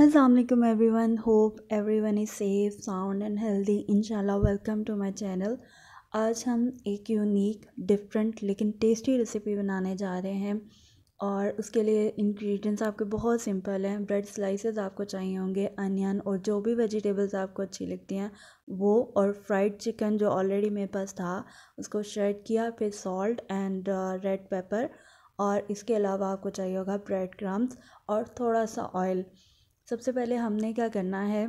Aslam everyone hope everyone is safe sound and healthy इनशाला welcome to my channel आज हम एक unique different लेकिन tasty recipe बनाने जा रहे हैं और उसके लिए इंग्रेडिएंट्स आपके बहुत सिंपल हैं ब्रेड स्लाइसेस आपको चाहिए होंगे अनियन और जो भी वेजिटेबल्स आपको अच्छी लगती हैं वो और फ्राइड चिकन जो ऑलरेडी मेरे पास था उसको श्रेड किया फिर सॉल्ट एंड रेड पेपर और इसके अलावा आपको चाहिए होगा ब्रेड क्रम्स और थोड़ा सा ऑयल सबसे पहले हमने क्या करना है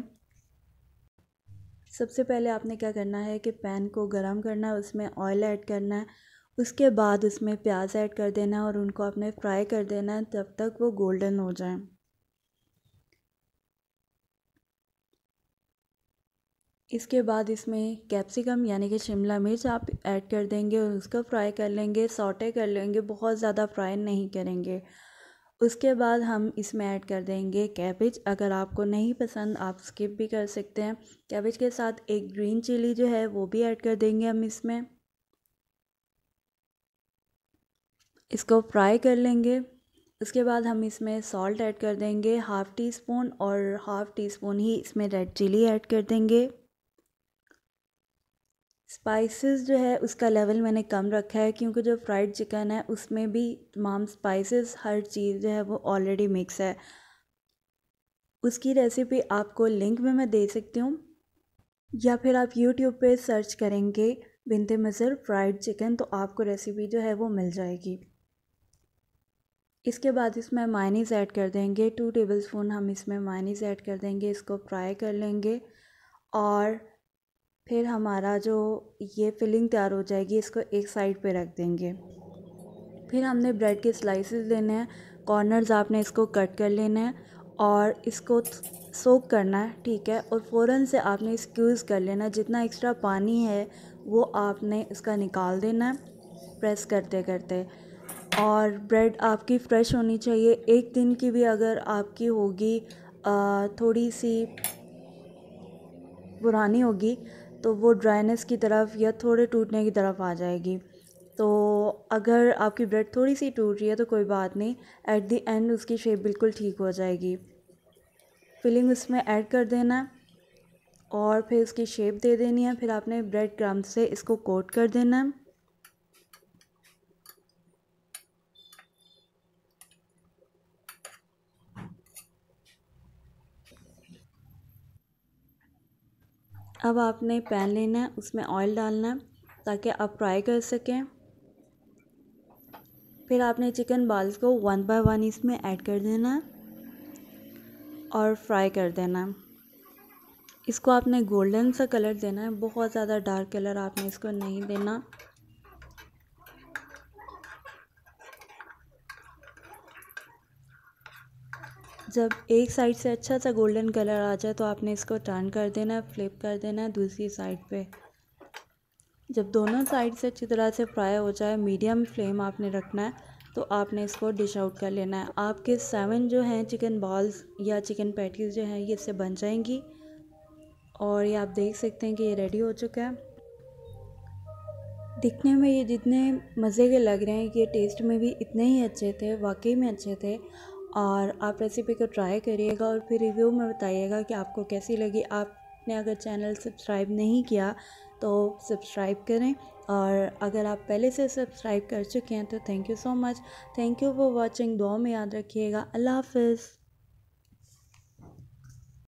सबसे पहले आपने क्या करना है कि पैन को गरम करना है उसमें ऑयल ऐड करना है उसके बाद उसमें प्याज ऐड कर देना है और उनको आपने फ्राई कर देना है तब तक वो गोल्डन हो जाए इसके बाद इसमें कैप्सिकम यानी कि शिमला मिर्च आप ऐड कर देंगे और उसका फ्राई कर लेंगे सॉटे कर लेंगे बहुत ज़्यादा फ्राई नहीं करेंगे उसके बाद हम इसमें ऐड कर देंगे कैबेज अगर आपको नहीं पसंद आप स्किप भी कर सकते हैं कैबेज के साथ एक ग्रीन चिली जो है वो भी ऐड कर देंगे हम इसमें इसको फ्राई कर लेंगे उसके बाद हम इसमें सॉल्ट ऐड कर देंगे हाफ़ टी स्पून और हाफ़ टी स्पून ही इसमें रेड चिली ऐड कर देंगे स्पाइसेस जो है उसका लेवल मैंने कम रखा है क्योंकि जो फ्राइड चिकन है उसमें भी तमाम स्पाइसेस हर चीज़ जो है वो ऑलरेडी मिक्स है उसकी रेसिपी आपको लिंक में मैं दे सकती हूँ या फिर आप यूट्यूब पे सर्च करेंगे बिनते मज़र फ्राइड चिकन तो आपको रेसिपी जो है वो मिल जाएगी इसके बाद इसमें मायनीज ऐड कर देंगे टू टेबल हम इसमें मायनीज ऐड कर देंगे इसको फ्राई कर लेंगे और फिर हमारा जो ये फिलिंग तैयार हो जाएगी इसको एक साइड पे रख देंगे फिर हमने ब्रेड के स्लाइसेस लेने हैं कॉर्नर्स आपने इसको कट कर लेने हैं और इसको सोक करना है ठीक है और फ़ौर से आपने स्क्यूज़ कर लेना जितना एक्स्ट्रा पानी है वो आपने इसका निकाल देना है प्रेस करते करते और ब्रेड आपकी फ़्रेश होनी चाहिए एक दिन की भी अगर आपकी होगी थोड़ी सी पुरानी होगी तो वो ड्राइनेस की तरफ या थोड़े टूटने की तरफ आ जाएगी तो अगर आपकी ब्रेड थोड़ी सी टूट रही है तो कोई बात नहीं एट दी एंड उसकी शेप बिल्कुल ठीक हो जाएगी फिलिंग उसमें ऐड कर देना और फिर उसकी शेप दे देनी है फिर आपने ब्रेड क्रम से इसको कोट कर देना है अब आपने पैन लेना है उसमें ऑयल डालना है ताकि आप फ्राई कर सकें फिर आपने चिकन बाल्स को वन बाय वन इसमें ऐड कर देना है और फ्राई कर देना है इसको आपने गोल्डन सा कलर देना है बहुत ज़्यादा डार्क कलर आपने इसको नहीं देना जब एक साइड से अच्छा सा गोल्डन कलर आ जाए तो आपने इसको टर्न कर देना फ्लिप कर देना दूसरी साइड पे जब दोनों साइड से अच्छी तरह से फ्राई हो जाए मीडियम फ्लेम आपने रखना है तो आपने इसको डिश आउट कर लेना है आपके सेवन जो हैं चिकन बॉल्स या चिकन पैटीज़ जो हैं ये इससे बन जाएंगी और ये आप देख सकते हैं कि ये रेडी हो चुका है दिखने में ये जितने मज़े के लग रहे हैं ये टेस्ट में भी इतने ही अच्छे थे वाकई में अच्छे थे और आप रेसिपी को ट्राई करिएगा और फिर रिव्यू में बताइएगा कि आपको कैसी लगी आपने अगर चैनल सब्सक्राइब नहीं किया तो सब्सक्राइब करें और अगर आप पहले से सब्सक्राइब कर चुके हैं तो thank you so much thank you for watching दुआ में याद रखिएगा अल्लाह हाफिज़